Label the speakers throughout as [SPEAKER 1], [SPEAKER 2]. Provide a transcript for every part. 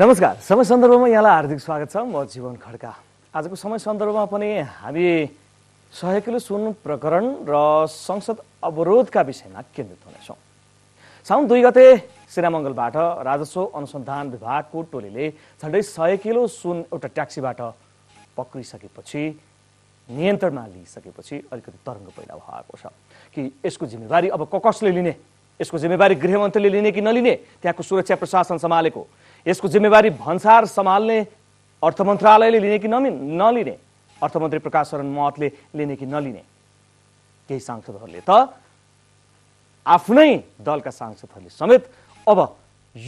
[SPEAKER 1] नमस्कार समय सन्दर्भमा यहाँलाई हार्दिक स्वागत छ म जीवन खड्का आजको समय सन्दर्भमा पनि हामी सय किलो सुन प्रकरण र संसद अवरोधका विषयमा केन्द्रित हुनेछौँ साउन दुई गते सिरामङ्गलबाट राजस्व अनुसन्धान विभागको टोलीले झन्डै सय किलो सुन एउटा ट्याक्सीबाट पक्रिसकेपछि नियन्त्रणमा लिइसकेपछि अलिकति तरङ्ग पैदा भएको छ कि यसको जिम्मेवारी अब कसले लिने यसको जिम्मेवारी गृहमन्त्रीले लिने कि नलिने त्यहाँको सुरक्षा प्रशासन सम्हालेको यसको जिम्मेवारी भन्सार सम्हाल्ने अर्थ मन्त्रालयले लिने कि नमि नलिने अर्थमन्त्री प्रकाश शरण महतले लिने कि नलिने केही सांसदहरूले त आफ्नै दलका सांसदहरूले समेत अब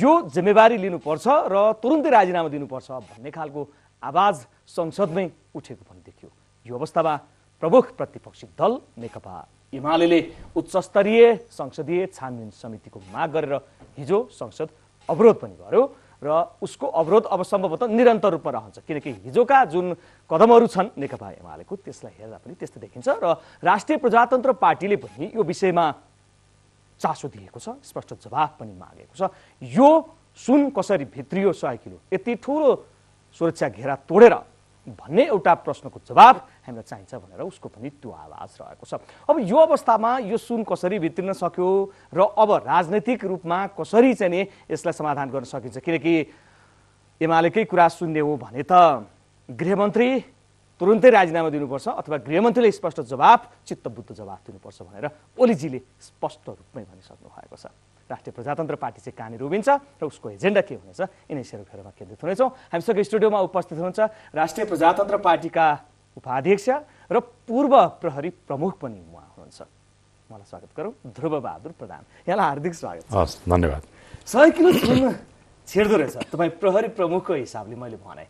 [SPEAKER 1] यो जिम्मेवारी लिनुपर्छ र तुरुन्तै राजीनामा दिनुपर्छ भन्ने खालको आवाज संसदमै उठेको पनि देखियो यो अवस्थामा प्रमुख प्रतिपक्षी दल नेकपा एमाले उच्चस्तरीय संसदीय छानबिन समितिको माग गरेर हिजो संसद अवरोध पनि गर्यो र उसको अवरोध अब सम्भवतः निरन्तर रूपमा रहन्छ किनकि हिजोका जुन कदमहरू छन् नेकपा एमालेको त्यसलाई हेर्दा पनि त्यस्तो देखिन्छ र राष्ट्रिय प्रजातन्त्र पार्टीले पनि यो विषयमा चासो दिएको छ स्पष्ट जवाफ पनि मागेको छ यो सुन कसरी भित्रियो सय किलो यति ठुलो सुरक्षा घेरा तोडेर भन्ने एउटा प्रश्नको जवाब हामीलाई चाहिन्छ भनेर उसको पनि त्यो आवाज रहेको छ अब यो अवस्थामा यो सुन कसरी भित्रिन सक्यो र अब राजनैतिक रूपमा कसरी चाहिँ नि यसलाई समाधान गर्न सकिन्छ किनकि एमालेकै कुरा सुन्ने हो भने त गृहमन्त्री तुरुन्तै राजीनामा दिनुपर्छ अथवा गृहमन्त्रीले स्पष्ट जवाब चित्तबुद्ध जवाब दिनुपर्छ भनेर ओलीजीले स्पष्ट रूपमै भनिसक्नु भएको छ राष्ट्रिय प्रजातन्त्र पार्टी चाहिँ कहाँनिर उभिन्छ र उसको एजेन्डा के हुनेछ यिनै सेरोफेरोमा केन्द्रित हुनेछौँ हामीसँग स्टुडियोमा उपस्थित हुनुहुन्छ राष्ट्रिय प्रजातन्त्र पार्टीका उपाध्यक्ष र पूर्व प्रहरी प्रमुख पनि उहाँ हुनुहुन्छ मलाई स्वागत गरौँ ध्रुवबहादुर प्रधान यहाँलाई हार्दिक स्वागत हस् धन्यवाद सय किलो छिर्दो रहेछ तपाईँ प्रहरी प्रमुखको हिसाबले मैले भने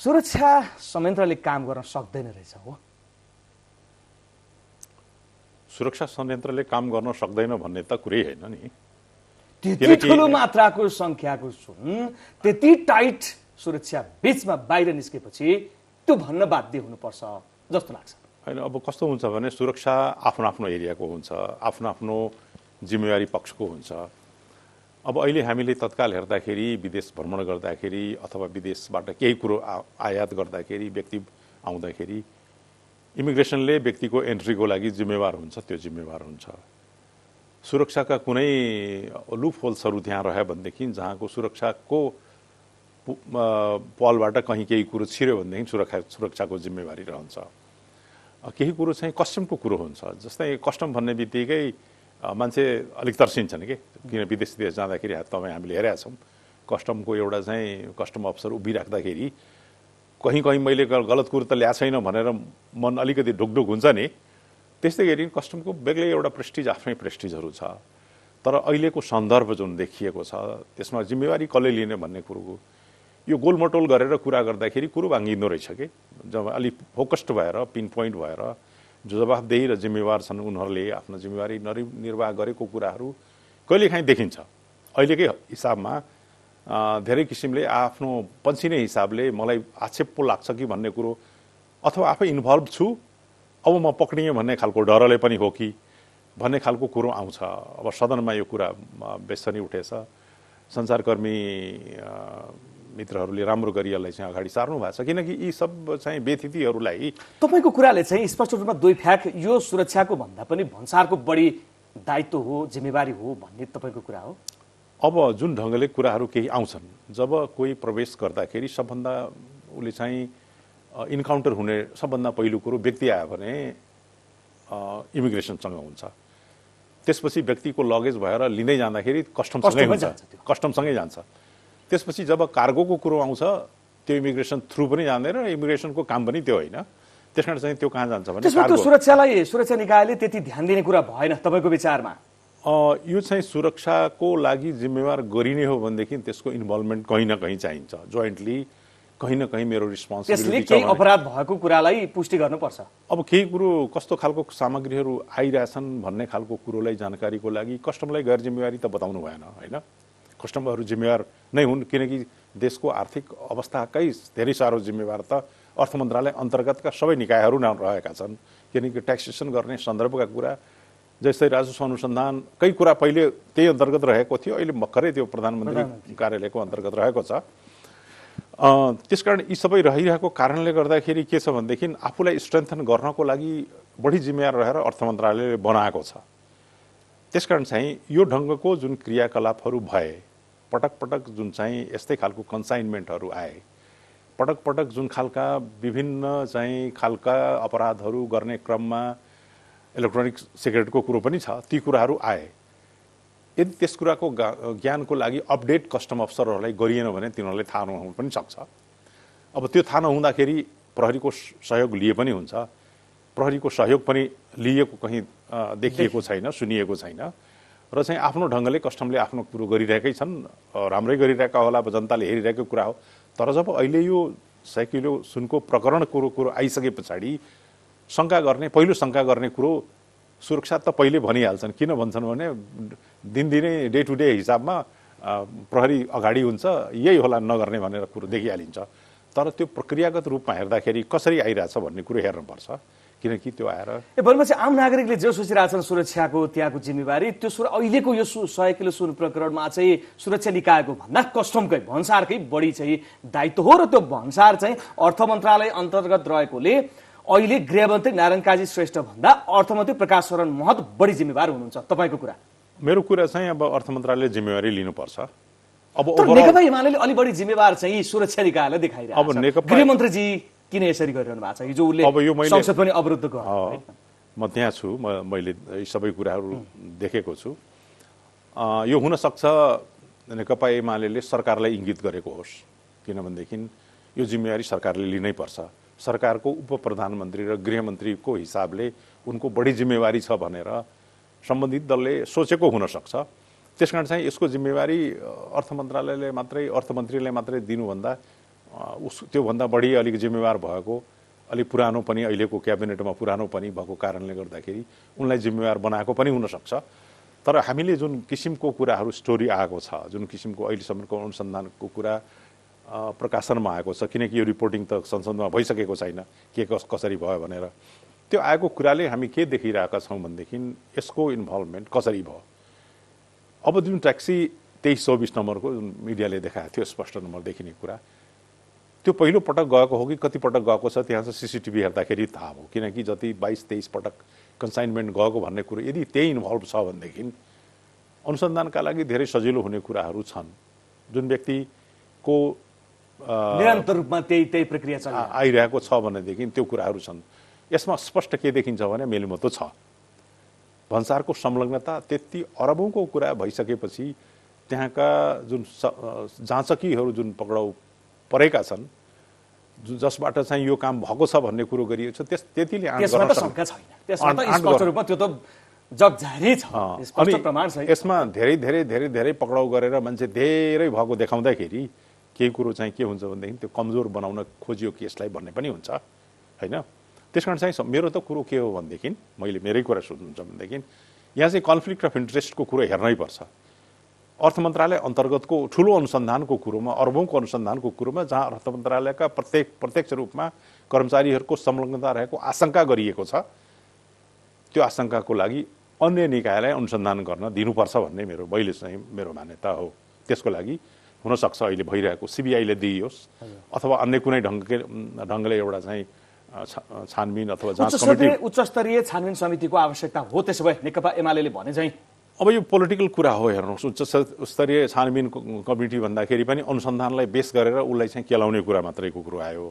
[SPEAKER 1] सुरक्षा संयन्त्रले काम गर्न सक्दैन रहेछ हो
[SPEAKER 2] सुरक्षा संयन्त्रले काम गर्न सक्दैन भन्ने त कुरै होइन नि त्यति ठुलो
[SPEAKER 1] मात्राको सङ्ख्याको सुन त्यति टाइट सुरक्षा बिचमा बाहिर निस्केपछि त्यो भन्न बाध्य हुनुपर्छ जस्तो लाग्छ
[SPEAKER 2] होइन अब कस्तो हुन्छ भने सुरक्षा आफ्नो आफ्नो एरियाको हुन्छ आफ्नो आफ्नो जिम्मेवारी पक्षको हुन्छ अब अहिले हामीले तत्काल हेर्दाखेरि विदेश भ्रमण गर्दाखेरि अथवा विदेशबाट केही कुरो आयात गर्दाखेरि व्यक्ति आउँदाखेरि इमिग्रेसनले व्यक्तिको एन्ट्रीको लागि जिम्मेवार हुन्छ त्यो जिम्मेवार हुन्छ सुरक्षाका कुनै लुप होल्सहरू त्यहाँ रह्यो भनेदेखि जहाँको सुरक्षाको पलबाट कहीँ केही कुरो छिर्यो भनेदेखि सुरक्षा सुरक्षाको जिम्मेवारी रहन्छ केही कुरो चाहिँ कस्टमको कुरो हुन्छ जस्तै कस्टम भन्ने बित्तिकै मान्छे अलिक तर्सिन्छन् कि किन विदेश देश जाँदाखेरि तपाईँ हामीले हेरेका छौँ कस्टमको एउटा चाहिँ कस्टम अफिसर उभिराख्दाखेरि कहीँ कहीँ मैले गलत कुरो त ल्याएको छैन भनेर मन अलिकति ढुकढुक हुन्छ नि त्यस्तै गरी कस्टमको बेग्लै एउटा प्रेस्टिज आफ्नै प्रेस्टिजहरू छ तर अहिलेको सन्दर्भ जुन देखिएको छ त्यसमा जिम्मेवारी कसले लिने भन्ने कुरोको यो गोलमटोल गरेर कुरा गर्दाखेरि कुरो भाँगिँदो रहेछ कि जब अलिक फोकस्ड भएर पिन पोइन्ट भएर जो जवाबदेही र जिम्मेवार छन् उनीहरूले आफ्नो जिम्मेवारी नरि निर्वाह गरेको कुराहरू कहिलेकाहीँ देखिन्छ अहिलेकै हिसाबमा धेरै किसिमले आफ्नो नै हिसाबले मलाई आक्षेप पो लाग्छ कि भन्ने कुरो अथवा आफै इन्भल्भ छु अब म पक्रिएँ भन्ने खालको डरले पनि हो कि भन्ने खालको कुरो आउँछ अब सदनमा यो कुरा बेसनी उठेछ संसारकर्मी मित्रहरूले राम्रो गरी यसलाई चाहिँ अगाडि सार्नु भएको छ किनकि यी सब चाहिँ व्यथितिहरूलाई तपाईँको कुराले चाहिँ स्पष्ट रूपमा दुई फ्याक यो सुरक्षाको भन्दा पनि भन्सारको बढी दायित्व
[SPEAKER 1] हो जिम्मेवारी हो भन्ने तपाईँको कुरा हो
[SPEAKER 2] अब जुन ढङ्गले कुराहरू केही आउँछन् जब कोही प्रवेश गर्दाखेरि सबभन्दा उसले चाहिँ इन्काउन्टर हुने सबभन्दा पहिलो कुरो व्यक्ति आयो भने इमिग्रेसनसँग हुन्छ त्यसपछि व्यक्तिको लगेज भएर लिँदै जाँदाखेरि कस्टमसँगै हुन्छ कस्टमसँगै जान्छ त्यसपछि जब कार्गोको कुरो आउँछ त्यो इमिग्रेसन थ्रु पनि जाँदैन इमिग्रेसनको काम पनि त्यो होइन त्यस कारण चाहिँ त्यो कहाँ जान्छ भने सुरक्षालाई सुरक्षा निकायले त्यति ध्यान दिने कुरा भएन तपाईँको विचारमा यो चाहिँ सुरक्षाको लागि जिम्मेवार गरिने हो भनेदेखि त्यसको इन्भल्भमेन्ट कहीँ न कहीँ चाहिन्छ जोइन्टली कहीँ न कहीँ मेरो केही
[SPEAKER 1] अपराध भएको कुरालाई पुष्टि गर्नुपर्छ
[SPEAKER 2] अब केही कुरो कस्तो खालको सामग्रीहरू आइरहेछन् भन्ने खालको कुरोलाई जानकारीको लागि कस्टमरलाई गैर जिम्मेवारी त बताउनु भएन होइन कस्टमरहरू जिम्मेवार नै हुन् किनकि देशको आर्थिक अवस्थाकै धेरै साह्रो जिम्मेवार त अर्थ मन्त्रालय अन्तर्गतका सबै निकायहरू न रहेका छन् किनकि ट्याक्सेसन गर्ने सन्दर्भका कुरा जस्तै राजस्व अनुसन्धान अनुसन्धानकै कुरा पहिले त्यही अन्तर्गत रहेको थियो अहिले भर्खरै त्यो प्रधानमन्त्री कार्यालयको अन्तर्गत रहेको छ त्यसकारण यी सबै रहिरहेको कारणले गर्दाखेरि के छ भनेदेखि आफूलाई स्ट्रेन्थन गर्नको लागि बढी जिम्मेवार रहेर अर्थ मन्त्रालयले बनाएको छ त्यसकारण चाहिँ यो ढङ्गको जुन क्रियाकलापहरू भए पटक पटक जुन चाहिँ यस्तै खालको कन्साइनमेन्टहरू आए पटक पटक जुन खालका विभिन्न चाहिँ खालका अपराधहरू गर्ने क्रममा इलेक्ट्रोनिक सिगरेटको कुरो पनि छ ती कुराहरू आए यदि त्यस कुराको ज्ञानको लागि अपडेट कस्टम अफसरहरूलाई गरिएन भने तिनीहरूले थाहा नहुनु पनि सक्छ अब त्यो थाहा नहुँदाखेरि प्रहरीको सहयोग लिए पनि हुन्छ प्रहरीको सहयोग पनि लिएको कहीँ देखिएको छैन सुनिएको छैन र चाहिँ आफ्नो ढङ्गले कस्टमले आफ्नो कुरो गरिरहेकै छन् राम्रै गरिरहेका होला अब जनताले हेरिरहेको कुरा हो तर जब अहिले यो साइकिलो सुनको प्रकरण कुरो कुरो आइसके पछाडि शङ्का गर्ने पहिलो शङ्का गर्ने कुरो सुरक्षा त पहिले भनिहाल्छन् किन भन्छन् भने दिनदिनै डे टु डे हिसाबमा प्रहरी अगाडि हुन्छ यही होला नगर्ने भनेर कुरो देखिहालिन्छ तर त्यो प्रक्रियागत रूपमा हेर्दाखेरि कसरी आइरहेछ भन्ने कुरो हेर्नुपर्छ किनकि त्यो आएर
[SPEAKER 1] ए भनेपछि आम नागरिकले जे सोचिरहेछन् सुरक्षाको त्यहाँको जिम्मेवारी त्यो सुर अहिलेको यो सु सय किलो सुन प्रकरणमा चाहिँ सुरक्षा निकायको भन्दा कस्टमकै भन्सारकै बढी चाहिँ दायित्व हो र त्यो भन्सार चाहिँ अर्थ मन्त्रालय अन्तर्गत रहेकोले अहिले गृहमन्त्री नारायण काजी श्रेष्ठ भन्दा अर्थमन्त्री प्रकाश शरण महत बढी जिम्मेवार हुनुहुन्छ तपाईँको कुरा
[SPEAKER 2] मेरो कुरा चाहिँ अब अर्थ मन्त्रालयले जिम्मेवारी लिनुपर्छ अब नेकपा
[SPEAKER 1] हिमालयले अलि बढी जिम्मेवार चाहिँ सुरक्षा निकायलाई देखाइरहेको अब नेकपा गृहमन्त्रीजी किन यसरी गरिरहनु भएको छ हिजो उसले अब यो मैले संसद पनि
[SPEAKER 2] अवरुद्ध गर्यो म त्यहाँ छु मैले यी सबै कुराहरू देखेको छु यो हुनसक्छ नेकपा एमाले सरकारलाई इङ्गित गरेको होस् किनभनेदेखि यो जिम्मेवारी सरकारले लिनै पर्छ सरकारको उप प्रधानमन्त्री र गृहमन्त्रीको हिसाबले उनको बढी जिम्मेवारी छ भनेर सम्बन्धित दलले सोचेको हुनसक्छ त्यस कारण चाहिँ यसको जिम्मेवारी अर्थ मन्त्रालयले मात्रै अर्थमन्त्रीले मात्रै दिनुभन्दा उस त्योभन्दा बढी अलिक जिम्मेवार भएको अलिक पुरानो पनि अहिलेको क्याबिनेटमा पुरानो पनि भएको कारणले गर्दाखेरि उनलाई जिम्मेवार बनाएको पनि हुनसक्छ तर हामीले जुन किसिमको कुराहरू स्टोरी आएको छ जुन किसिमको अहिलेसम्मको अनुसन्धानको कुरा प्रकाशनमा आएको छ किनकि यो रिपोर्टिङ त संसदमा भइसकेको छैन के कस कसरी भयो भनेर त्यो आएको कुराले हामी के देखिरहेका छौँ भनेदेखि यसको इन्भल्भमेन्ट कसरी भयो अब जुन ट्याक्सी तेइस चौबिस नम्बरको जुन मिडियाले देखाएको थियो स्पष्ट नम्बर देखिने कुरा त्यो पहिलो पटक गएको हो कि कति पटक गएको छ त्यहाँ चाहिँ सिसिटिभी हेर्दाखेरि थाहा हो किनकि जति बाइस तेइस पटक कन्साइनमेन्ट गएको भन्ने कुरो यदि त्यही इन्भल्भ छ भनेदेखि अनुसन्धानका लागि धेरै सजिलो हुने कुराहरू छन् जुन व्यक्तिको निरन्तर रूपमा त्यही त्यही प्रक्रिया छ आइरहेको छ भनेदेखि त्यो कुराहरू छन् यसमा स्पष्ट के देखिन्छ भने मेलमतो छ भन्सारको संलग्नता त्यति अरबौँको कुरा भइसकेपछि त्यहाँका जुन जाँचकीहरू जुन पक्राउ परेका छन् जसबाट चाहिँ यो काम भएको छ भन्ने कुरो गरिएको छ त्यस त्यतिले यसमा धेरै धेरै धेरै धेरै पक्राउ गरेर मान्छे धेरै भएको देखाउँदाखेरि केही कुरो चाहिँ के हुन्छ भनेदेखि त्यो कमजोर बनाउन खोजियो केसलाई भन्ने पनि हुन्छ होइन त्यस कारण चाहिँ मेरो त कुरो के हो भनेदेखि मैले मेरै कुरा सोध्नुहुन्छ भनेदेखि यहाँ चाहिँ कन्फ्लिक्ट अफ इन्ट्रेस्टको कुरो हेर्नै पर्छ अर्थ मन्त्रालय अन्तर्गतको ठुलो अनुसन्धानको कुरोमा अर्बौँको अनुसन्धानको कुरोमा जहाँ अर्थ मन्त्रालयका प्रत्येक प्रत्यक्ष रूपमा कर्मचारीहरूको संलग्नता रहेको आशंका गरिएको छ त्यो आशंकाको लागि अन्य निकायलाई अनुसन्धान गर्न दिनुपर्छ भन्ने मेरो मैले चाहिँ मेरो मान्यता हो त्यसको लागि हुनसक्छ अहिले भइरहेको सिबिआईले दिइयोस् अथवा अन्य कुनै ढङ्गकै ढङ्गले एउटा चाहिँ छानबिन अथवा जाँच कमिटी
[SPEAKER 1] उच्चस्तरीय छानबिन समितिको आवश्यकता हो त्यसो भए नेकपा एमाले भने चाहिँ
[SPEAKER 2] अब यो पोलिटिकल कुरा हो हेर्नुहोस् उच्च स्तरीय छानबिन कमिटी भन्दाखेरि पनि अनुसन्धानलाई बेस गरेर उसलाई चाहिँ केलाउने कुरा मात्रैको कुरो आयो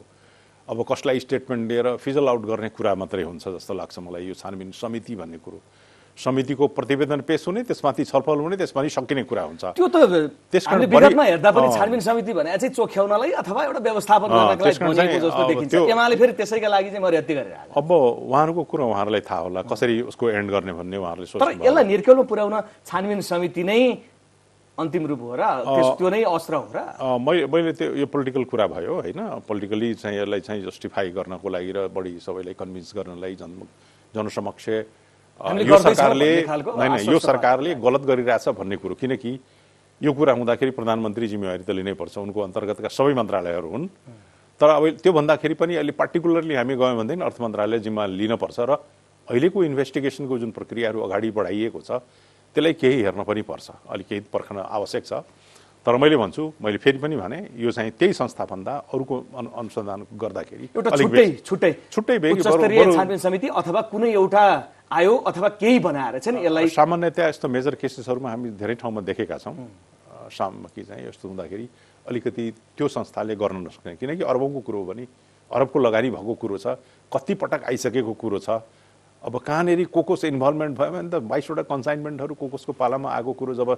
[SPEAKER 2] अब कसलाई स्टेटमेन्ट लिएर फिजल आउट गर्ने कुरा मात्रै हुन्छ जस्तो लाग्छ मलाई यो छानबिन समिति भन्ने कुरो समितिको प्रतिवेदन पेश हुने त्यसमाथि छलफल हुने त्यसमाथि सकिने कुरा हुन्छ त्यो त त्यसकारण विगतमा हेर्दा पनि छानबिन
[SPEAKER 1] समिति भने चाहिँ चोख्याउनलाई अथवा एउटा व्यवस्थापन जस्तो देखिन्छ फेरि त्यसैका लागि चाहिँ
[SPEAKER 2] अब उहाँहरूको कुरा उहाँहरूलाई थाहा होला कसरी उसको एन्ड गर्ने भन्ने उहाँहरूले सोच्नु तर यसलाई
[SPEAKER 1] निर्कलमा पुर्याउन छानबिन समिति नै अन्तिम रूप हो र त्यो नै अस्त्र हो र
[SPEAKER 2] मैले मैले त्यो यो पोलिटिकल कुरा भयो होइन पोलिटिकली चाहिँ यसलाई चाहिँ जस्टिफाई गर्नको लागि र बढी सबैलाई कन्भिन्स गर्नलाई जन जनसमक्ष यो सरकारले होइन यो सरकारले गलत गरिरहेछ भन्ने कुरो किनकि यो कुरा हुँदाखेरि प्रधानमन्त्री जिम्मेवारी त लिनै पर्छ उनको अन्तर्गतका सबै मन्त्रालयहरू हुन् तर अब त्यो भन्दाखेरि पनि अहिले पार्टिकुलरली हामी गयौँ भनेदेखि अर्थ मन्त्रालय जिम्मा लिनपर्छ र अहिलेको इन्भेस्टिगेसनको जुन प्रक्रियाहरू अगाडि बढाइएको छ त्यसलाई केही हेर्न पनि पर्छ अलिक केही पर्खन आवश्यक छ तर मैले भन्छु मैले फेरि पनि भने यो चाहिँ त्यही संस्थाभन्दा अरूको अनुसन्धान गर्दाखेरि एउटा
[SPEAKER 1] छुट्टै छुट्टै
[SPEAKER 2] छुट्टै
[SPEAKER 1] समिति अथवा कुनै एउटा
[SPEAKER 2] आयो अथवा केही बनाएर चाहिँ यसलाई सामान्यतया यस्तो मेजर केसेसहरूमा हामी धेरै ठाउँमा देखेका छौँ साममा कि चाहिँ यस्तो हुँदाखेरि अलिकति त्यो संस्थाले गर्न नसक्ने किनकि अरबौँको कुरो हो भने अरबको लगानी भएको कुरो छ कतिपटक आइसकेको कुरो छ अब कहाँनिर कोकोस इन्भल्भमेन्ट भयो भने त बाइसवटा कन्साइनमेन्टहरू को कसको पालामा आएको कुरो जब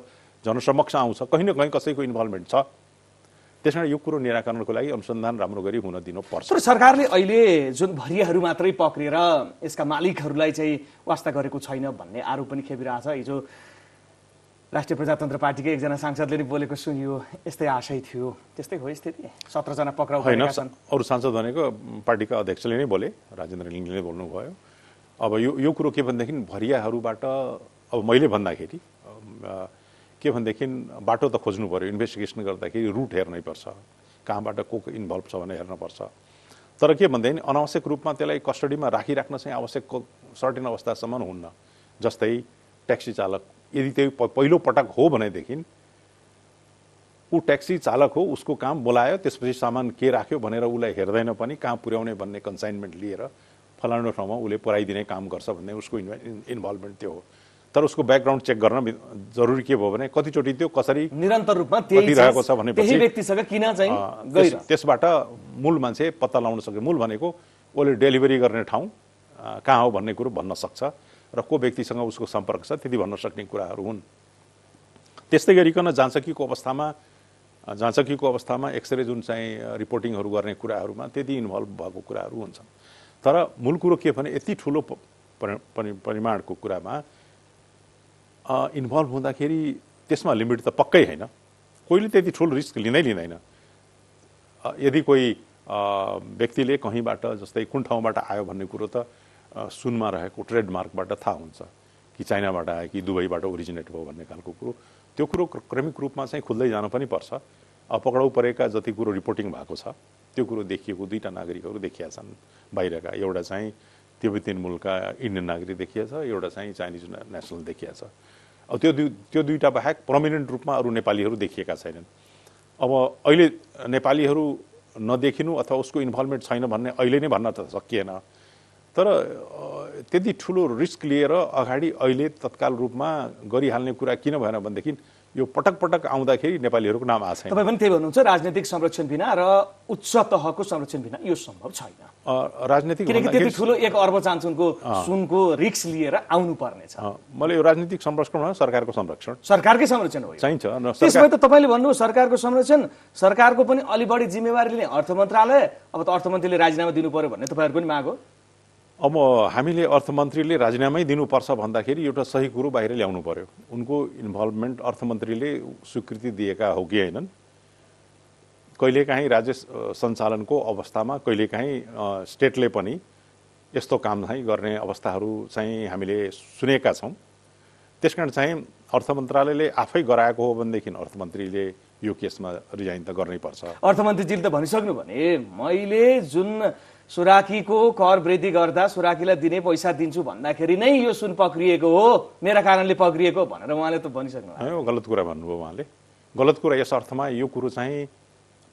[SPEAKER 2] जनसमक्ष आउँछ कहीँ न कहीँ कसैको इन्भल्भमेन्ट छ त्यस यो कुरो निराकरणको लागि अनुसन्धान राम्रो गरी हुन दिनुपर्छ
[SPEAKER 1] तर सरकारले अहिले जुन भरियाहरू मात्रै पक्रिएर यसका मालिकहरूलाई चाहिँ वास्ता गरेको छैन भन्ने आरोप पनि खेपिरहेछ हिजो राष्ट्रिय प्रजातन्त्र पार्टीकै एकजना सांसदले नि बोलेको सुनियो यस्तै आशय थियो त्यस्तै हो स्थिति सत्रजना पक्राउ होइन
[SPEAKER 2] अरू सांसद भनेको पार्टीका अध्यक्षले नै बोले राजेन्द्र लिङले बोल्नुभयो अब यो यो कुरो के भनेदेखि भरियाहरूबाट अब मैले भन्दाखेरि के भनेदेखि बाटो त खोज्नु पऱ्यो इन्भेस्टिगेसन गर्दाखेरि रुट हेर्नै पर्छ कहाँबाट को को इन्भल्भ छ भने हेर्नुपर्छ तर के भनेदेखि अनावश्यक रूपमा त्यसलाई कस्टडीमा राखिराख्न चाहिँ आवश्यक सर्टेन अवस्थासम्म हुन्न जस्तै ट्याक्सी चालक यदि त्यो पहिलो पटक हो भनेदेखि ऊ ट्याक्सी चालक हो उसको काम बोलायो त्यसपछि सामान के राख्यो भनेर उसलाई हेर्दैन पनि कहाँ पुर्याउने भन्ने कन्साइनमेन्ट लिएर फलानु ठाउँमा उसले पुऱ्याइदिने काम गर्छ भन्ने उसको इन्भल्भमेन्ट त्यो हो तर उसको ब्याकग्राउन्ड चेक गर्न जरुरी के भयो भने कतिचोटि त्यो कसरी निरन्तर रूपमा रहेको छ भने व्यक्तिसँग किन चाहिँ त्यसबाट मूल मान्छे पत्ता लगाउन सक्यो मूल भनेको उसले डेलिभरी गर्ने ठाउँ कहाँ हो भन्ने कुरो भन्न सक्छ र को व्यक्तिसँग उसको सम्पर्क छ त्यति भन्न सक्ने कुराहरू हुन् त्यस्तै गरिकन जाँचकीको अवस्थामा जाँचकीको अवस्थामा एक्सरे जुन चाहिँ रिपोर्टिङहरू गर्ने कुराहरूमा त्यति इन्भल्भ भएको कुराहरू हुन्छन् तर मूल कुरो के भने यति ठुलो परिमाणको कुरामा इन्भल्भ हुँदाखेरि त्यसमा लिमिट त पक्कै होइन कोहीले त्यति ठुलो रिस्क लिनै लिँदैन यदि कोही व्यक्तिले कहीँबाट जस्तै कुन ठाउँबाट आयो भन्ने कुरो त सुनमा रहेको ट्रेडमार्कबाट थाहा हुन्छ कि चाइनाबाट आयो कि दुबईबाट ओरिजिनेट भयो भन्ने खालको कुरो त्यो कुरो क्रमिक रूपमा चाहिँ खुल्दै जानु पनि पर्छ पक्राउ परेका जति कुरो रिपोर्टिङ भएको छ त्यो कुरो देखिएको दुईवटा नागरिकहरू देखिया छन् बाहिरका एउटा चाहिँ तिब्बतीन मुलका इन्डियन नागरिक देखिया छ एउटा चाहिँ चाइनिज नेसनल देखिया छ त्यो दुई त्यो दुईवटा बाहेक प्रमिनेन्ट रूपमा अरू नेपालीहरू देखिएका छैनन् अब अहिले नेपालीहरू नदेखिनु अथवा उसको इन्भल्भमेन्ट छैन भन्ने अहिले नै भन्न त सकिएन तर त्यति ठुलो रिस्क लिएर अगाडि अहिले तत्काल रूपमा गरिहाल्ने कुरा किन भएन भनेदेखि यो पटक पटक आउँदाखेरि नेपालीहरूको नाम आएको छैन
[SPEAKER 1] तपाईँ पनि त्यही भन्नुहुन्छ राजनैतिक संरक्षण बिना र उच्च तहको संरक्षण बिना यो सम्भव छैन
[SPEAKER 2] राजनीतिक किनकि त्यति ठुलो एक
[SPEAKER 1] अर्ब चान्सुनको सुनको रिक्स लिएर आउनु छ
[SPEAKER 2] मैले यो राजनीतिक संरक्षण सरकारको
[SPEAKER 1] संरक्षण सरकारकै संरक्षण हो
[SPEAKER 2] चाहिन्छ त्यसमा
[SPEAKER 1] त तपाईँले भन्नु सरकारको संरक्षण सरकारको पनि अलि बढी जिम्मेवारी लिने अर्थ मन्त्रालय अब त अर्थमन्त्रीले राजीनामा दिनु पर्यो भन्ने तपाईँहरू पनि माग हो
[SPEAKER 2] अब हामीले अर्थमन्त्रीले राजीनामै दिनुपर्छ भन्दाखेरि एउटा सही कुरो बाहिर ल्याउनु पर्यो उनको इन्भल्भमेन्ट अर्थमन्त्रीले स्वीकृति दिएका हो कि होइनन् कहिलेकाहीँ राज्य सञ्चालनको अवस्थामा कहिलेकाहीँ स्टेटले पनि यस्तो काम चाहिँ गर्ने अवस्थाहरू चाहिँ हामीले सुनेका छौँ त्यस कारण चाहिँ अर्थ मन्त्रालयले आफै गराएको हो भनेदेखि अर्थमन्त्रीले यो केसमा रिजाइन त गर्नै पर्छ
[SPEAKER 1] अर्थमन्त्रीजीले त भनिसक्नु भने मैले जुन सुराखीको कर वृद्धि गर्दा सुराखीलाई दिने पैसा दिन्छु भन्दाखेरि नै यो सुन पक्रिएको हो मेरा कारणले पक्रिएको भनेर उहाँले त
[SPEAKER 2] भनिसक्नु गलत कुरा भन्नुभयो उहाँले गलत कुरा यस अर्थमा यो कुरो चाहिँ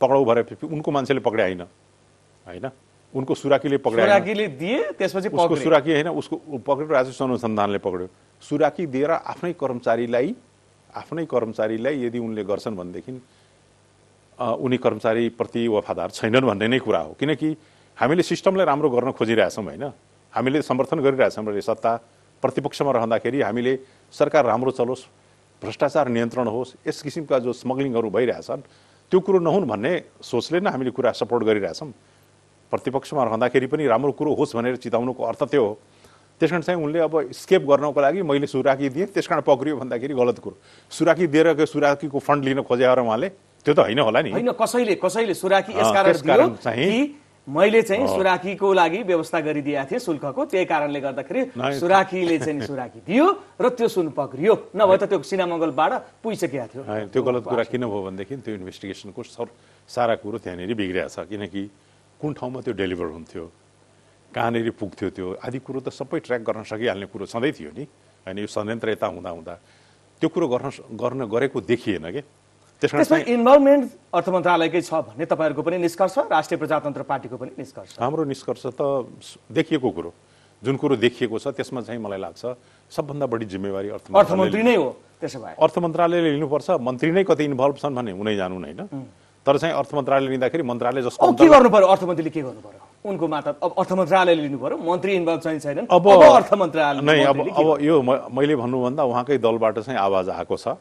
[SPEAKER 2] पक्राउ भएर उनको मान्छेले पक्रे होइन होइन उनको सुराकीले पक्रे सुराकीले
[SPEAKER 1] दिए त्यसपछि उसको सुराकी
[SPEAKER 2] होइन उसको पक्रेर राजस्व अनुसन्धानले पक्र्यो सुराकी दिएर आफ्नै कर्मचारीलाई आफ्नै कर्मचारीलाई यदि उनले गर्छन् भनेदेखि उनी कर्मचारीप्रति वफादार छैनन् भन्ने नै कुरा हो किनकि हामीले सिस्टमलाई राम्रो गर्न खोजिरहेछौँ होइन हामीले समर्थन गरिरहेछौँ र सत्ता प्रतिपक्षमा रहँदाखेरि हामीले सरकार राम्रो चलोस् भ्रष्टाचार नियन्त्रण होस् यस किसिमका जो स्मग्लिङहरू भइरहेछन् त्यो कुरो नहुन् भन्ने सोचले नै हामीले कुरा सपोर्ट गरिरहेछौँ प्रतिपक्षमा रहँदाखेरि पनि राम्रो कुरो होस् भनेर चिताउनुको अर्थ त्यो हो त्यस कारण चाहिँ उनले अब स्केप गर्नको लागि मैले सुराकी दिएँ त्यस कारण पक्रियो भन्दाखेरि गलत कुरो सुराकी दिएर सुराकीको फन्ड लिन खोजेर उहाँले त्यो त होइन होला नि होइन
[SPEAKER 1] कसैले कसैले सुराकी यसकारण
[SPEAKER 2] चाहिँ
[SPEAKER 1] मैले चाहिँ सुराखीको लागि व्यवस्था गरिदिएको थिएँ शुल्कको त्यही कारणले गर्दाखेरि सुराखीले चाहिँ सुराखी दियो र त्यो सुन पक्रियो नभए त त्यो सिनामङ्गलबाट पुगिसकेको थियो त्यो गलत कुरा किन
[SPEAKER 2] भयो भनेदेखि त्यो इन्भेस्टिगेसनको सर सारा कुरो त्यहाँनिर छ किनकि कुन ठाउँमा त्यो डेलिभर हुन्थ्यो कहाँनिर पुग्थ्यो त्यो आदि कुरो त सबै ट्र्याक गर्न सकिहाल्ने कुरो सधैँ थियो नि होइन यो संयन्त्र यता हुँदा हुँदा त्यो कुरो गर्न गर्न गरेको देखिएन क्या त्यसमा
[SPEAKER 1] इन्भल्भमेन्ट अर्थ मन्त्रालयकै छ भन्ने तपाईँहरूको पनि निष्कर्ष राष्ट्रिय प्रजातन्त्र पार्टीको पनि निष्कर्ष
[SPEAKER 2] हाम्रो निष्कर्ष त देखिएको कुरो जुन कुरो देखिएको छ त्यसमा चाहिँ मलाई लाग्छ सबभन्दा बढी जिम्मेवारी अर्थ अर्थमन्त्री नै हो त्यसो भए अर्थ मन्त्रालयले लिनुपर्छ मन्त्री नै कति इन्भल्भ छन् भने हुनै जानु होइन तर चाहिँ अर्थ मन्त्रालयले लिँदाखेरि मन्त्रालय जस्तो के गर्नु पर्यो अर्थमन्त्रीले के गर्नु पर्यो उनको माता अब अर्थ मन्त्रालयले लिनु पर्यो मन्त्री
[SPEAKER 1] इन्भल्भ चाहिँ छैन अब अर्थ मन्त्रालय नै अब अब
[SPEAKER 2] यो मैले भन्नुभन्दा उहाँकै दलबाट चाहिँ आवाज आएको छ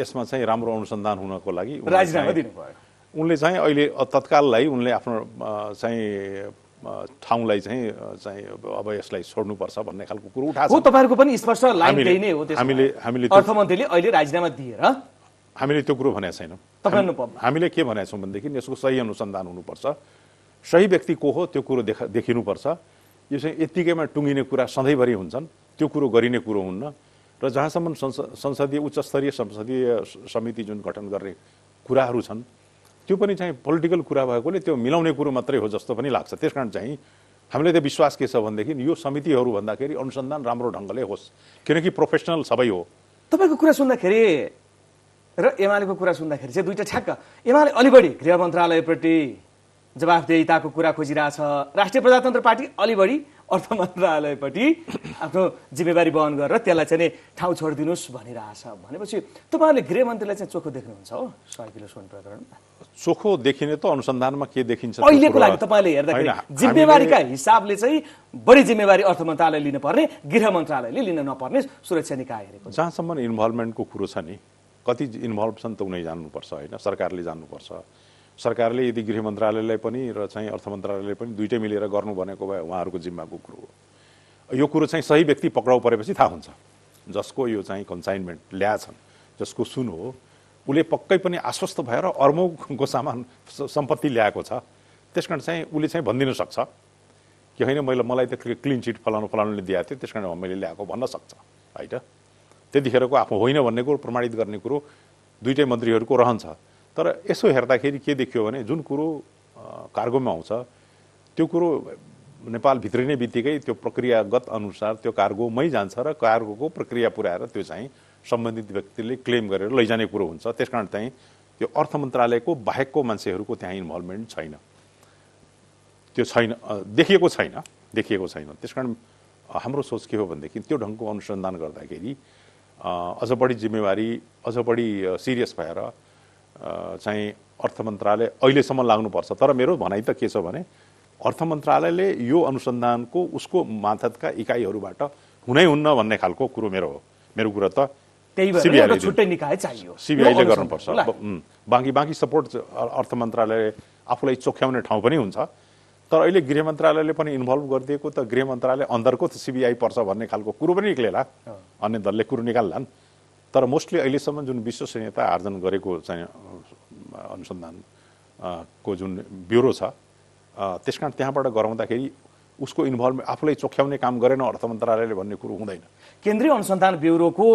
[SPEAKER 2] यसमा चाहिँ राम्रो अनुसन्धान हुनको लागि राजीनामा दिनुभयो उनले चाहिँ अहिले तत्काललाई उनले आफ्नो चाहिँ ठाउँलाई चाहिँ चाहिँ अब यसलाई छोड्नुपर्छ भन्ने खालको कुरो उठाएको हो
[SPEAKER 1] तपाईँहरूको पनि स्पष्ट लाइन हो हामीले हामीले अर्थमन्त्रीले
[SPEAKER 2] अहिले राजीनामा दिएर हामीले त्यो कुरो भनेको छैनौँ हामीले के भनेको छौँ भनेदेखि यसको सही अनुसन्धान हुनुपर्छ सही व्यक्ति को हो त्यो कुरो देखा देखिनुपर्छ यो चाहिँ यत्तिकैमा टुङ्गिने कुरा सधैँभरि हुन्छन् त्यो कुरो गरिने कुरो हुन्न र जहाँसम्म संसदीय उच्च स्तरीय संसदीय समिति जुन गठन गर्ने कुराहरू छन् त्यो पनि चाहिँ पोलिटिकल कुरा भएकोले त्यो मिलाउने कुरो मात्रै हो जस्तो पनि लाग्छ त्यस कारण चाहिँ हामीले त विश्वास के छ भनेदेखि यो समितिहरू भन्दाखेरि अनुसन्धान राम्रो ढङ्गले होस् किनकि प्रोफेसनल सबै हो तपाईँको कुरा सुन्दाखेरि र एमालेको कुरा सुन्दाखेरि चाहिँ दुइटा ठ्याक्क एमाले अलि बढी गृह
[SPEAKER 1] मन्त्रालयप्रति जवाफदेहिताको कुरा खोजिरहेछ राष्ट्रिय प्रजातन्त्र पार्टी अलि बढी अर्थ मन्त्रालयपट्टि आफ्नो जिम्मेवारी वहन गरेर त्यसलाई चाहिँ ठाउँ छोडिदिनुहोस् भनेर आशा भनेपछि तपाईँहरूले गृहमन्त्रीलाई चाहिँ चोखो देख्नुहुन्छ हो सय किलो सुन प्रकरणमा
[SPEAKER 2] चोखो देखिने त अनुसन्धानमा के देखिन्छ अहिलेको लागि तपाईँले हेर्दाखेरि जिम्मेवारीका
[SPEAKER 1] हिसाबले चाहिँ बढी जिम्मेवारी अर्थ मन्त्रालय लिनुपर्ने गृह मन्त्रालयले लिन नपर्ने सुरक्षा निकाय हेरेको
[SPEAKER 2] जहाँसम्म इन्भल्भमेन्टको कुरो छ नि कति इन्भल्भ छन् त उनी जान्नुपर्छ होइन सरकारले जान्नुपर्छ सरकारले यदि गृह मन्त्रालयलाई पनि र चाहिँ अर्थ मन्त्रालयले पनि दुइटै मिलेर गर्नु भनेको भए उहाँहरूको जिम्माको कुरो हो यो कुरो चाहिँ सही व्यक्ति पक्राउ परेपछि थाहा हुन्छ जसको यो चाहिँ कन्साइनमेन्ट ल्या छन् जसको सुन हो उसले पक्कै पनि आश्वस्त भएर अर्मौको सामान सम्पत्ति ल्याएको छ त्यस कारण चाहिँ उसले चाहिँ भनिदिन सक्छ कि होइन मैले मलाई त क्लिन चिट फलाउनु फलाउनुले दिएको थियो त्यस कारण मैले ल्याएको भन्न सक्छ होइन त्यतिखेरको आफू होइन भन्ने कुरो प्रमाणित गर्ने कुरो दुइटै मन्त्रीहरूको रहन्छ तर यसो हेर्दाखेरि के देखियो भने जुन कुरो कार्गोमा आउँछ त्यो कुरो नेपाल भित्रिने बित्तिकै त्यो प्रक्रियागत अनुसार त्यो कार्गोमै जान्छ र कार्गोको प्रक्रिया पुऱ्याएर त्यो चाहिँ सम्बन्धित व्यक्तिले क्लेम गरेर लैजाने कुरो हुन्छ त्यस कारण चाहिँ त्यो अर्थ मन्त्रालयको बाहेकको मान्छेहरूको त्यहाँ इन्भल्भमेन्ट छैन त्यो छैन देखिएको छैन देखिएको छैन त्यस कारण हाम्रो सोच के हो भनेदेखि त्यो ढङ्गको अनुसन्धान गर्दाखेरि अझ बढी जिम्मेवारी अझ बढी सिरियस भएर चाहिँ अर्थ मन्त्रालय अहिलेसम्म लाग्नुपर्छ तर मेरो भनाइ त के छ भने अर्थ मन्त्रालयले यो अनुसन्धानको उसको माथतका इकाइहरूबाट हुनै हुन्न भन्ने खालको कुरो मेरो हो मेरो कुरो त छुट्टै
[SPEAKER 1] निकाय चाहियो सिबिआईले गर्नुपर्छ
[SPEAKER 2] बाँकी बाँकी सपोर्ट अर्थ मन्त्रालय आफूलाई चोख्याउने ठाउँ पनि हुन्छ तर अहिले गृह मन्त्रालयले पनि इन्भल्भ गरिदिएको त गृह मन्त्रालय अन्धरको त सिबिआई पर्छ भन्ने खालको कुरो पनि निक्लेला अन्य दलले कुरो निकाल्लान् तर मोस्टली अहिलेसम्म जुन विश्वसनीयता आर्जन गरेको चाहिँ अनुसन्धान को जुन ब्युरो छ त्यस कारण त्यहाँबाट गराउँदाखेरि उसको इन्भल्भमेन्ट आफूलाई चोख्याउने काम गरेन अर्थ मन्त्रालयले भन्ने कुरो हुँदैन केन्द्रीय अनुसन्धान ब्युरोको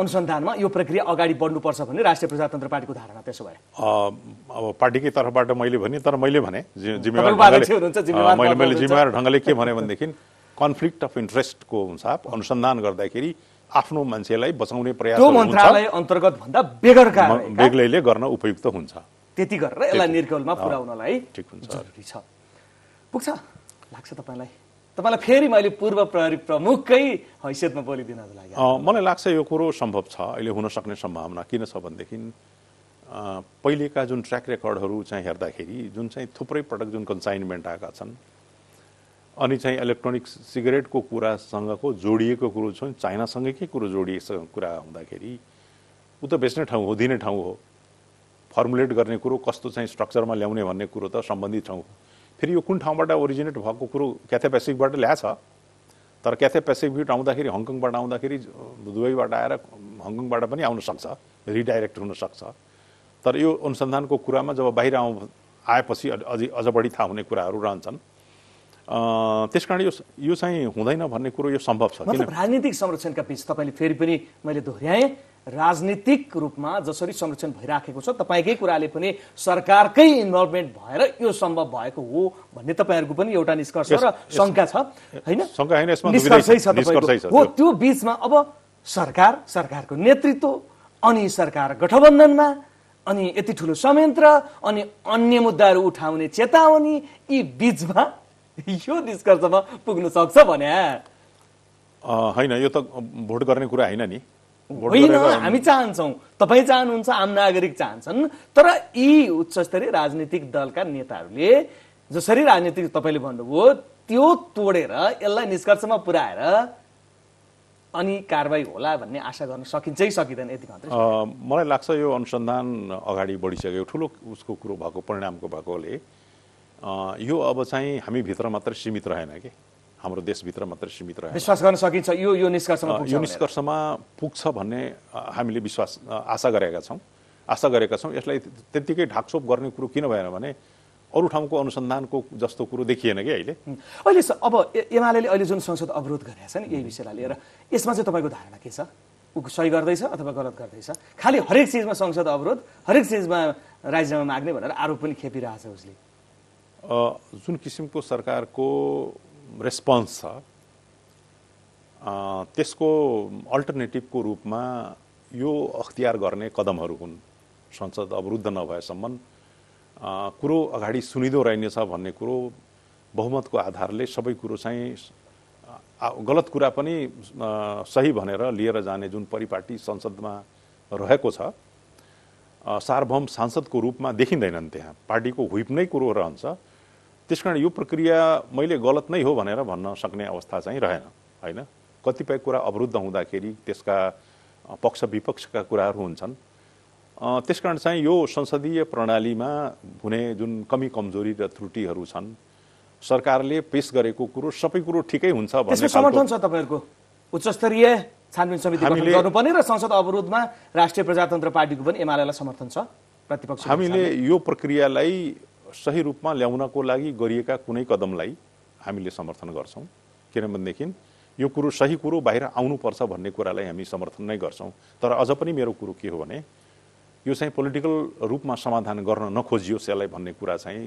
[SPEAKER 1] अनुसन्धानमा यो प्रक्रिया अगाडि बढ्नुपर्छ भन्ने राष्ट्रिय प्रजातन्त्र पार्टीको धारणा त्यसो भए
[SPEAKER 2] अब पार्टीकै तर्फबाट मैले भने तर मैले भने जिम्मेवार ढङ्गले के भने भनेदेखि कन्फ्लिक्ट अफ इन्ट्रेस्टको हुन्छ अनुसन्धान गर्दाखेरि आफ्नो मान्छेलाई बचाउने प्रयास त्यो मन्त्रालय
[SPEAKER 1] अन्तर्गत भन्दा बेगरका
[SPEAKER 2] बेग्लैले गर्न उपयुक्त हुन्छ त्यति
[SPEAKER 1] गरेर यसलाई निर्कलमा पुर्याउनलाई
[SPEAKER 2] ठिक हुन्छ जरुरी छ
[SPEAKER 1] पुग्छ लाग्छ तपाईँलाई तपाईँलाई फेरि मैले पूर्व प्रहरी प्रमुखकै हैसियतमा बोलिदिनको
[SPEAKER 2] लागि मलाई लाग्छ यो कुरो सम्भव छ अहिले हुन सक्ने सम्भावना किन छ भनेदेखि पहिलेका जुन ट्र्याक रेकर्डहरू चाहिँ हेर्दाखेरि जुन चाहिँ थुप्रै पटक जुन कन्साइनमेन्ट आएका छन् अनि चाहिँ इलेक्ट्रोनिक सिगरेटको कुरासँगको जोडिएको कुरो छ चाइनासँगै के कुरो जोडिएको कुरा हुँदाखेरि ऊ त बेच्ने ठाउँ हो दिने ठाउँ हो फर्मुलेट गर्ने कुरो कस्तो चाहिँ स्ट्रक्चरमा ल्याउने भन्ने कुरो त सम्बन्धित ठाउँ हो फेरि यो कुन ठाउँबाट ओरिजिनेट भएको कुरो क्याथे पेसिफिकबाट ल्याएछ तर क्याथे पेसिफिक आउँदाखेरि हङकङबाट आउँदाखेरि दुबईबाट आएर हङकङबाट पनि आउन सक्छ रिडाइरेक्ट हुनसक्छ तर यो अनुसन्धानको कुरामा जब बाहिर आउँ आएपछि अझै अझ बढी थाहा हुने कुराहरू रहन्छन् त्यस कारण यो यो चाहिँ हुँदैन भन्ने कुरो यो सम्भव छ मतलब
[SPEAKER 1] राजनीतिक संरक्षणका बिच तपाईँले फेरि पनि मैले दोहोऱ्याएँ राजनीतिक रूपमा जसरी संरक्षण भइराखेको छ तपाईँकै कुराले पनि सरकारकै इन्भल्भमेन्ट भएर यो सम्भव भएको हो भन्ने तपाईँहरूको पनि एउटा निष्कर्ष र शङ्का छ होइन हो त्यो बिचमा अब सरकार सरकारको नेतृत्व अनि सरकार गठबन्धनमा अनि यति ठुलो संयन्त्र अनि अन्य मुद्दाहरू उठाउने चेतावनी यी बिचमा यो निष्कर्षमा पुग्न सक्छ भने
[SPEAKER 2] होइन यो त भोट गर्ने कुरा होइन नि होइन हामी
[SPEAKER 1] चाहन्छौँ तपाईँ चाहनुहुन्छ आम नागरिक चाहन्छन् तर यी उच्च स्तरीय राजनीतिक दलका नेताहरूले जसरी राजनीतिक तपाईँले भन्नुभयो त्यो तोडेर यसलाई निष्कर्षमा पुर्याएर अनि कारवाही होला भन्ने आशा गर्न सकिन्छ कि सकिँदैन यति
[SPEAKER 2] मलाई लाग्छ यो अनुसन्धान अगाडि बढिसक्यो ठुलो उसको कुरो भएको परिणामको भएकोले यो अब चाहिँ हामीभित्र मात्र सीमित रहेन कि हाम्रो देशभित्र मात्र सीमित रहेन विश्वास गर्न सकिन्छ यो यो निष्कर्षमा यो निष्कर्षमा पुग्छ भन्ने हामीले विश्वास आशा गरेका छौँ आशा गरेका छौँ यसलाई त्यत्तिकै ढाकछोप गर्ने कुरो किन भएन भने अरू ठाउँको अनुसन्धानको जस्तो कुरो देखिएन कि अहिले अहिले अब एमाले
[SPEAKER 1] अहिले जुन संसद अवरोध गरेका छ यही विषयलाई लिएर यसमा चाहिँ तपाईँको धारणा के छ ऊ सही गर्दैछ अथवा गलत गर्दैछ खालि हरेक चिजमा संसद अवरोध हरेक चिजमा राज्यमा माग्ने भनेर आरोप पनि खेपिरहेछ उसले
[SPEAKER 2] जुन किसिमको सरकारको रेस्पोन्स छ त्यसको अल्टरनेटिभको रूपमा यो अख्तियार गर्ने कदमहरू हुन् संसद अवरुद्ध नभएसम्म कुरो अगाडि सुनिदो रहनेछ भन्ने कुरो बहुमतको आधारले सबै कुरो चाहिँ गलत कुरा पनि सही भनेर लिएर जाने जुन परिपाटी संसदमा रहेको छ सार्वभौम सांसदको रूपमा देखिँदैनन् त्यहाँ पार्टीको ह्विप नै कुरो रहन्छ त्यस कारण यो प्रक्रिया मैले गलत नै हो भनेर भन्न सक्ने अवस्था चाहिँ रहेन होइन कतिपय कुरा अवरुद्ध हुँदाखेरि त्यसका पक्ष विपक्षका कुराहरू हुन्छन् त्यस कारण चाहिँ यो संसदीय प्रणालीमा हुने जुन कमी कमजोरी र त्रुटिहरू छन् सरकारले पेस गरेको कुरो सबै कुरो ठिकै हुन्छ समर्थन छ
[SPEAKER 1] तपाईँहरूको उच्चस्तरीय छानबिन समिति गर्नुपर्ने
[SPEAKER 2] र संसद अवरोधमा
[SPEAKER 1] राष्ट्रिय प्रजातन्त्र पार्टीको पनि एमालेलाई समर्थन छ प्रतिपक्ष हामीले
[SPEAKER 2] यो प्रक्रियालाई सही रूपमा ल्याउनको लागि गरिएका कुनै कदमलाई हामीले समर्थन गर्छौँ किनभनेदेखि यो कुरो सही कुरो बाहिर आउनुपर्छ भन्ने कुरालाई हामी समर्थन नै गर्छौँ तर अझ पनि मेरो कुरो के हो भने यो चाहिँ पोलिटिकल रूपमा समाधान गर्न नखोजियोस् यसलाई भन्ने कुरा चाहिँ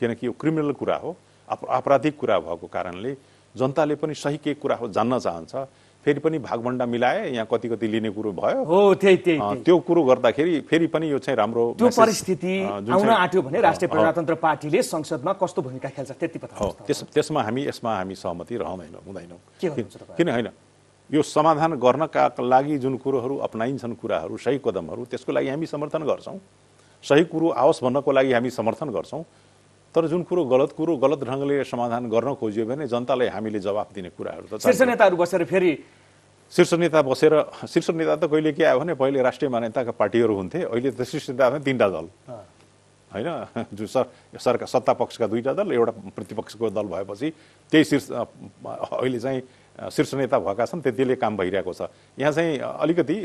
[SPEAKER 2] किनकि यो क्रिमिनल कुरा हो आप आपराधिक कुरा भएको कारणले जनताले पनि सही के कुरा हो जान्न चाहन्छ फेरि पनि भागभन्डा मिलाए यहाँ कति कति लिने कुरो भयो हो त्यही त्यही त्यो कुरो गर्दाखेरि फेरि पनि यो चाहिँ राम्रो त्यो परिस्थिति आउन आँट्यो
[SPEAKER 1] भने राष्ट्रिय प्रजातन्त्र पार्टीले संसदमा कस्तो भूमिका खेल्छ त्यति
[SPEAKER 2] त्यस त्यसमा हामी यसमा हामी सहमति रहँदैनौँ हुँदैनौँ किन होइन यो समाधान गर्नका लागि जुन कुरोहरू अप्नाइन्छन् कुराहरू सही कदमहरू त्यसको लागि हामी समर्थन गर्छौँ सही कुरो आओस् भन्नको लागि हामी समर्थन गर्छौँ तर जुन कुरो गलत कुरो गलत ढङ्गले समाधान गर्न खोज्यो भने जनतालाई हामीले जवाफ दिने कुराहरू त शीर्ष नेताहरू बसेर फेरि शीर्ष नेता बसेर शीर्ष नेता त कहिले के आयो भने पहिले राष्ट्रिय मान्यताका पार्टीहरू हुन्थे अहिले त शीर्ष नेता तिनवटा दल होइन जुन सर सरकार सत्ता पक्षका दुईवटा दल एउटा प्रतिपक्षको दल भएपछि त्यही शीर्ष अहिले चाहिँ शीर्ष नेता भएका छन् त्यतिले काम भइरहेको छ यहाँ चाहिँ अलिकति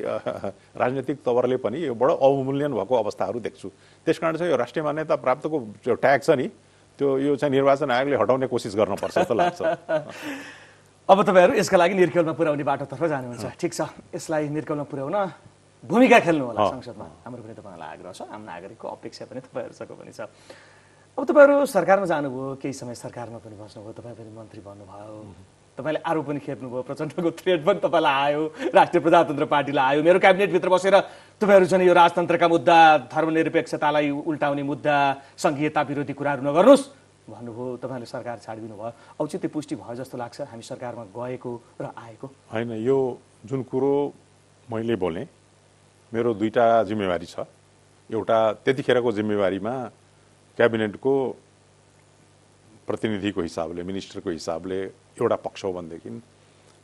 [SPEAKER 2] राजनैतिक तवरले पनि यो बडो अवमूल्यन भएको अवस्थाहरू देख्छु त्यस कारण चाहिँ यो राष्ट्रिय मान्यता प्राप्तको जो ट्याग छ नि त्यो यो चाहिँ निर्वाचन आयोगले हटाउने कोसिस गर्नुपर्छ जस्तो लाग्छ
[SPEAKER 1] अब तपाईँहरू यसका
[SPEAKER 2] लागि निर्कलमा पुर्याउने बाटोतर्फ
[SPEAKER 1] जानुहुन्छ ठिक छ यसलाई निर्कलमा पुर्याउन भूमिका खेल्नु होला संसदमा हाम्रो पनि तपाईँहरूलाई आग्रह छ आम नागरिकको अपेक्षा पनि तपाईँहरूसँग पनि छ अब तपाईँहरू सरकारमा जानुभयो केही समय सरकारमा पनि बस्नुभयो तपाईँ पनि मन्त्री भन्नुभयो तपाईँले आरोप पनि खेप्नुभयो प्रचण्डको थ्रेड पनि तपाईँलाई आयो राष्ट्रिय प्रजातन्त्र पार्टीलाई आयो मेरो क्याबिनेटभित्र बसेर तपाईँहरू झन् यो राजतन्त्रका मुद्दा धर्मनिरपेक्षतालाई उल्टाउने मुद्दा सङ्घीयता विरोधी कुराहरू नगर्नुहोस् भन्नुभयो तपाईँले सरकार छाडिदिनु भयो औचित्य पुष्टि भयो जस्तो लाग्छ हामी सरकारमा गएको र आएको
[SPEAKER 2] होइन यो जुन कुरो मैले बोलेँ मेरो दुईवटा जिम्मेवारी छ एउटा त्यतिखेरको जिम्मेवारीमा क्याबिनेटको प्रतिनिधिको हिसाबले मिनिस्टरको हिसाबले एउटा पक्ष हो भनेदेखि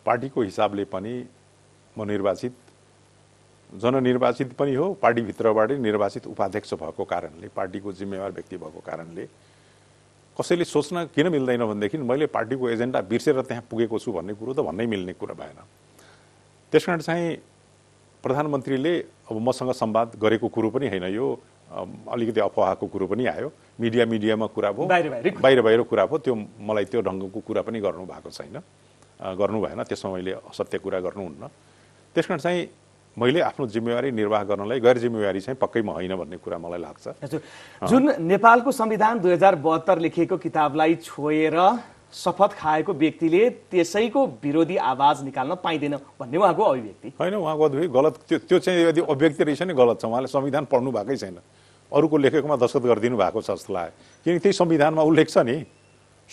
[SPEAKER 2] पार्टीको हिसाबले पनि म निर्वाचित जननिर्वाचित पनि हो पार्टीभित्रबाटै निर्वाचित उपाध्यक्ष भएको कारणले पार्टीको जिम्मेवार व्यक्ति भएको कारणले कसैले सोच्न किन मिल्दैन भनेदेखि मैले पार्टीको एजेन्डा बिर्सेर त्यहाँ पुगेको छु भन्ने कुरो त भन्नै मिल्ने कुरा भएन त्यस कारण चाहिँ प्रधानमन्त्रीले अब मसँग सम्वाद गरेको कुरो पनि होइन यो अलिकति अफवाहको कुरो पनि आयो मिडिया मिडियामा कुरा भयो बाहिर बाहिर कुरा भयो त्यो मलाई त्यो ढङ्गको कुरा पनि गर्नु भएको छैन गर्नु भएन त्यसमा मैले असत्य कुरा गर्नुहुन्न त्यस कारण चाहिँ मैले आफ्नो जिम्मेवारी निर्वाह गर्नलाई गैर जिम्मेवारी चाहिँ पक्कै म होइन भन्ने कुरा मलाई लाग्छ जुन नेपालको
[SPEAKER 1] संविधान दुई हजार बहत्तर लेखिएको किताबलाई छोएर शपथ खाएको व्यक्तिले
[SPEAKER 2] त्यसैको विरोधी आवाज निकाल्न पाइँदैन भन्ने उहाँको अभिव्यक्ति होइन उहाँको अभिव्यक्ति गलत त्यो त्यो चाहिँ यदि अभिव्यक्ति रहेछ नि गलत छ उहाँले संविधान पढ्नु भएकै छैन अरूको लेखेकोमा दस्खत गरिदिनु भएको छ जस्तो लाग्यो किनकि त्यही संविधानमा उल्लेख छ नि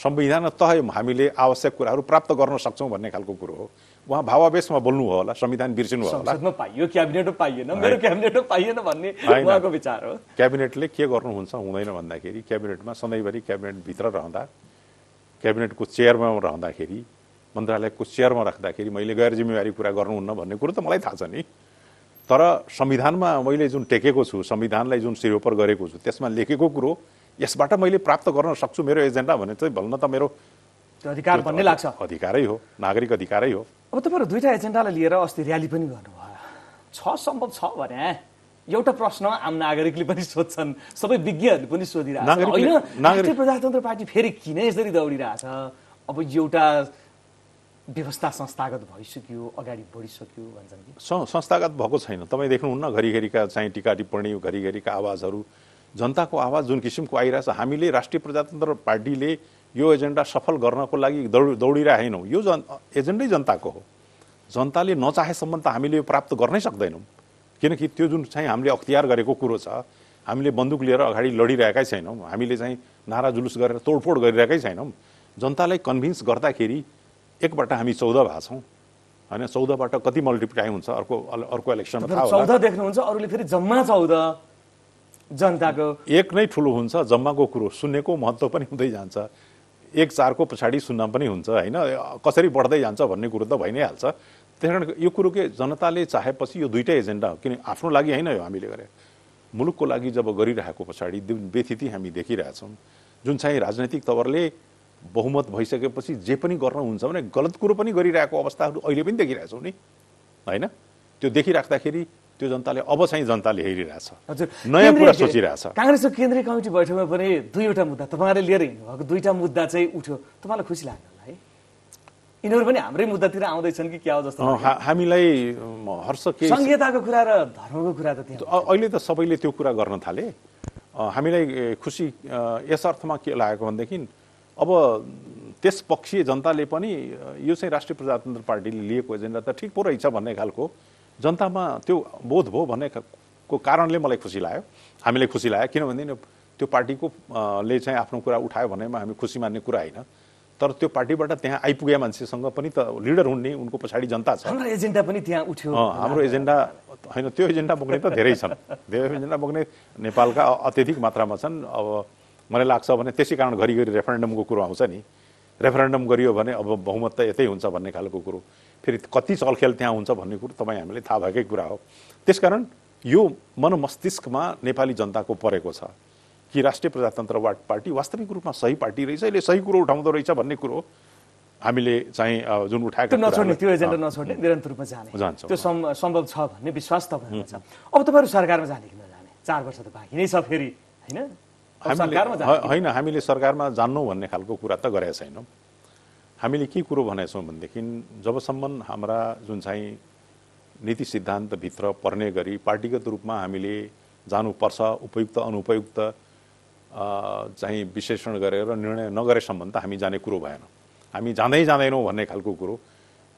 [SPEAKER 2] संविधान त हामीले आवश्यक कुराहरू प्राप्त गर्न सक्छौँ भन्ने खालको कुरो हो उहाँ भावावेशमा बोल्नु होला संविधान बिर्सिनु होला
[SPEAKER 1] पाइयो क्याबिनेट पाइएन मेरो क्याबिनेट पाइएन भन्ने उहाँको विचार हो
[SPEAKER 2] क्याबिनेटले के गर्नुहुन्छ हुँदैन भन्दाखेरि क्याबिनेटमा सधैँभरि क्याबिनेटभित्र रहँदा क्याबिनेटको चेयरमा रहँदाखेरि मन्त्रालयको चेयरमा राख्दाखेरि मैले गैर जिम्मेवारी कुरा गर्नुहुन्न भन्ने कुरो त मलाई थाहा छ नि तर संविधानमा मैले जुन टेकेको छु संविधानलाई जुन सिरोपर गरेको छु त्यसमा लेखेको कुरो यसबाट मैले प्राप्त गर्न सक्छु मेरो एजेन्डा भने चाहिँ भन्न त मेरो
[SPEAKER 1] अधिकार भन्ने लाग्छ
[SPEAKER 2] अधिकारै हो नागरिक अधिकारै हो
[SPEAKER 1] अब तपाईँहरू दुईवटा एजेन्डालाई लिएर अस्ति र्याली पनि गर्नुभयो छ सम्भव छ भने एउटा प्रश्न आम नागरिकले पनि सोध्छन् सबै विज्ञहरूले पनि सोधिरहेको प्रजातन्त्र पार्टी फेरि किन यसरी दौडिरहेछ अब एउटा व्यवस्था संस्थागत भइसक्यो अगाडि बढिसक्यो भन्छन् कि
[SPEAKER 2] संस्थागत भएको छैन तपाईँ देख्नुहुन्न घरिघरिका चाहिँ टिका टिप्पणी घरिघरिका आवाजहरू जनताको आवाज जुन किसिमको छ हामीले राष्ट्रिय प्रजातन्त्र पार्टीले यो एजेन्डा सफल गर्नको लागि दौड दौडिरहेनौँ यो जन एजेन्डै जनताको हो जनताले नचाहेसम्म त हामीले यो प्राप्त गर्नै सक्दैनौँ किनकि त्यो जुन चाहिँ हामीले अख्तियार गरेको कुरो छ हामीले बन्दुक लिएर अगाडि लडिरहेकै छैनौँ हामीले चाहिँ नारा जुलुस गरेर तोडफोड गरिरहेकै छैनौँ जनतालाई कन्भिन्स गर्दाखेरि एकबाट हामी चौध भएको छौँ होइन चौधबाट कति मल्टिप्लाई हुन्छ अर्को अर्को इलेक्सनमा चौध देख्नुहुन्छ अरूले फेरि जम्मा चौध जनताको एक नै ठुलो हुन्छ जम्माको कुरो सुन्नेको महत्त्व पनि हुँदै जान्छ एक चारको पछाडि सुन्न पनि हुन्छ होइन कसरी बढ्दै जान्छ भन्ने कुरो त भइ नै हाल्छ त्यस कारण यो कुरो के जनताले चाहेपछि यो दुइटै एजेन्डा हो किन आफ्नो लागि होइन यो हामीले गरे मुलुकको लागि जब गरिरहेको पछाडि व्यथिति हामी देखिरहेछौँ जुन चाहिँ राजनैतिक तवरले बहुमत भइसकेपछि जे पनि गर्न हुन्छ भने गलत कुरो पनि गरिरहेको अवस्थाहरू अहिले पनि देखिरहेछौँ नि होइन त्यो देखिराख्दाखेरि त्यो जनताले अब चाहिँ जनताले हेरिरहेछ हजुर नयाँ कुरा सोचिरहेछ
[SPEAKER 1] काङ्ग्रेसको केन्द्रीय कमिटी बैठकमा पनि दुईवटा मुद्दा तपाईँहरूले लिएर हिँड्नुभएको दुईवटा मुद्दा चाहिँ उठ्यो तपाईँलाई खुसी लाग्यो होला है यिनीहरू पनि हाम्रै मुद्दातिर आउँदैछन् कि क्या हो जस्तो
[SPEAKER 2] हामीलाई हर्ष के संहिताको कुरा र धर्मको कुरा त अहिले त सबैले त्यो कुरा गर्न थाले हामीलाई खुसी यस अर्थमा के लागेको भनेदेखि अब त्यस पक्षीय जनताले पनि यो चाहिँ राष्ट्रिय प्रजातन्त्र पार्टीले लिएको एजेन्डा त ठिक पो रहेछ भन्ने खालको जनतामा त्यो बोध भयो भन्ने को कारणले मलाई खुसी लाग्यो हामीले खुसी लाग्यो किनभनेदेखि त्यो पार्टीको ले चाहिँ आफ्नो कुरा उठायो भनेमा हामी खुसी मान्ने कुरा होइन तर त्यो पार्टीबाट त्यहाँ आइपुगे मान्छेसँग पनि त लिडर हुने उनको पछाडि जनता छ हाम्रो एजेन्डा पनि त्यहाँ उठ्यो हाम्रो एजेन्डा होइन त्यो एजेन्डा बोक्ने त धेरै छन् धेरै एजेन्डा बोक्ने नेपालका अत्यधिक मात्रामा छन् अब मलाई लाग्छ भने त्यसै कारण घरिघरि रेफरेन्डमको कुरो आउँछ नि रेफरेन्डम गरियो भने अब बहुमत त यतै हुन्छ भन्ने खालको कुरो फेरि कति चलखेल त्यहाँ हुन्छ भन्ने कुरो तपाईँ हामीलाई थाहा भएकै कुरा हो त्यसकारण यो मनमस्तिष्कमा नेपाली जनताको परेको छ कि राष्ट्रिय प्रजातन्त्रवाद पार्टी वास्तविक रूपमा सही पार्टी रहेछ यसले सही कुरो उठाउँदो रहेछ भन्ने कुरो हामीले चाहिँ जुन उठाएको नछोड्ने त्यो एजेन्डा नछोड्ने
[SPEAKER 1] निरन्तर रूपमा जाने त्यो सम्भव छ भन्ने विश्वास तपाईँहरूमा छ अब तपाईँहरू सरकारमा जाने कि नजाने चार वर्ष त बाँकी नै छ फेरि होइन होइन
[SPEAKER 2] हामीले सरकारमा जान्नु भन्ने खालको कुरा त गरेका छैनौँ हामीले के कुरो भनेछौँ भनेदेखि जबसम्म हाम्रा जुन चाहिँ नीति सिद्धान्तभित्र पर्ने गरी पार्टीगत रूपमा हामीले जानुपर्छ उपयुक्त अनुपयुक्त चाहिँ विश्लेषण गरेर निर्णय नगरेसम्म त हामी जाने कुरो भएन हामी जाँदै जाँदैनौँ भन्ने खालको कुरो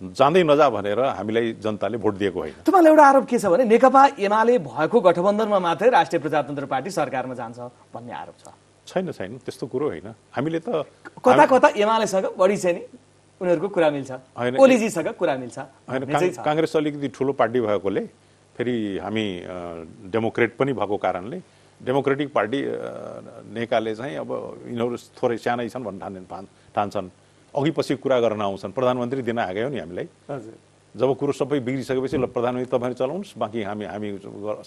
[SPEAKER 2] जाँदै नजा भनेर हामीलाई जनताले भोट दिएको होइन
[SPEAKER 1] तपाईँलाई एउटा आरोप के छ भने नेकपा एमाले भएको गठबन्धनमा मात्रै राष्ट्रिय प्रजातन्त्र पार्टी सरकारमा जान्छ भन्ने आरोप छ
[SPEAKER 2] छैन छैन त्यस्तो कुरो होइन हामीले त कता
[SPEAKER 1] कता एमालेसँग बढी छ नि उनीहरूको कुरा मिल्छ ओलीजीसँग कुरा मिल्छ होइन काङ्ग्रेस
[SPEAKER 2] अलिकति ठुलो पार्टी भएकोले फेरि हामी डेमोक्रेट पनि भएको कारणले डेमोक्रेटिक पार्टी नेकाले चाहिँ अब यिनीहरू थोरै सानै छन् भन्ने ठान्छन् अघि पछि कुरा गर्न आउँछन् प्रधानमन्त्री दिन हो नि हामीलाई जब कुरो सबै बिग्रिसकेपछि ल प्रधानमन्त्री तपाईँले चलाउनुहोस् बाँकी हामी हामी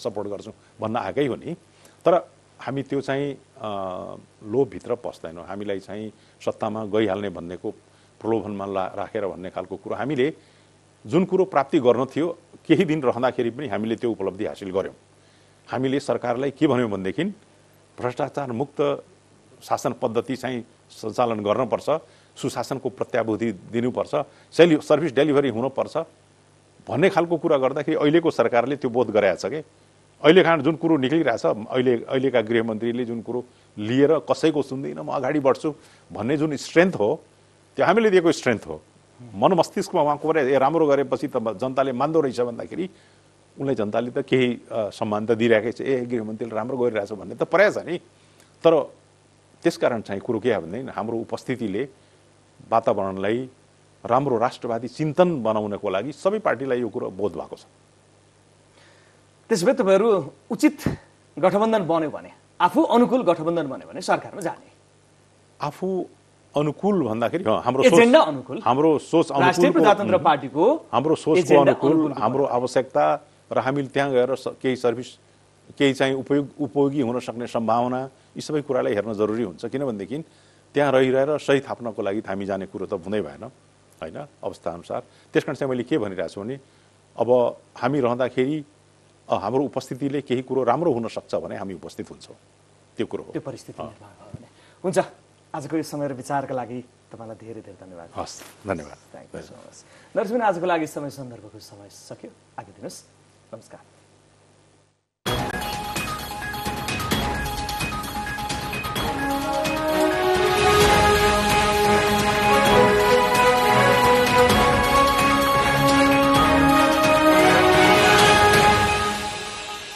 [SPEAKER 2] सपोर्ट गर्छौँ भन्न आएकै हो नि तर हामी त्यो चाहिँ लोभभित्र पस्दैनौँ हामीलाई चाहिँ सत्तामा गइहाल्ने भन्नेको प्रलोभनमा ला राखेर भन्ने खालको कुरो हामीले जुन कुरो प्राप्ति गर्नु थियो केही दिन रहँदाखेरि पनि हामीले त्यो उपलब्धि हासिल गऱ्यौँ हामीले सरकारलाई के भन्यौँ भनेदेखि भ्रष्टाचार मुक्त शासन पद्धति चाहिँ सञ्चालन गर्नुपर्छ सुशासनको प्रत्याभूति दिनुपर्छ सेलि सर्भिस डेलिभरी हुनुपर्छ भन्ने खालको कुरा गर्दाखेरि अहिलेको सरकारले त्यो बोध गराएछ कि अहिले खाँड जुन कुरो निक्लिरहेछ अहिले अहिलेका गृहमन्त्रीले जुन कुरो लिएर कसैको सुन्दिनँ म अगाडि बढ्छु भन्ने जुन स्ट्रेन्थ हो त्यो हामीले दिएको स्ट्रेन्थ हो मन मस्तिष्कमा उहाँको ए राम्रो गरेपछि त जनताले मान्दो रहेछ भन्दाखेरि उनलाई जनताले त केही सम्मान त दिइरहेकै छ ए गृहमन्त्रीले राम्रो गरिरहेछ भन्ने त प्रयास छ नि तर त्यसकारण चाहिँ कुरो के हो हाम्रो उपस्थितिले वातावरणलाई राम्रो राष्ट्रवादी चिन्तन बनाउनको लागि सबै पार्टीलाई यो कुरो बोध भएको छ
[SPEAKER 1] त्यसो भए तपाईँहरू उचित गठबन्धन बन्यो भने आफू अनुकूल गठबन्धन बन्यो भने सरकारमा
[SPEAKER 2] जाने आफू अनुकूल भन्दाखेरि हाम्रो अनुकूल हाम्रो सोच प्रजातन्त्र पार्टीको हाम्रो सोचको अनुकूल हाम्रो आवश्यकता र हामीले त्यहाँ गएर केही सर्भिस केही चाहिँ उपयोग उपयोगी हुन सक्ने सम्भावना यी सबै कुरालाई हेर्न जरुरी हुन्छ किनभनेदेखि त्यहाँ रहिरहेर सही थाप्नको लागि थामी जाने कुरो त हुँदै भएन होइन अवस्थाअनुसार त्यस कारण चाहिँ मैले के भनिरहेको छु भने अब हामी रहँदाखेरि हाम्रो उपस्थितिले केही कुरो राम्रो हुनसक्छ भने हामी उपस्थित हुन्छौँ त्यो कुरो हो त्यो परिस्थिति
[SPEAKER 1] हुन्छ आजको यो समय र विचारका लागि तपाईँलाई धेरै धेरै धन्यवाद हस्
[SPEAKER 2] धन्यवाद थ्याङ्क यू सो
[SPEAKER 1] मच नर्सिन आजको लागि समय सन्दर्भको समय सक्यो आइदिनुहोस् नमस्कार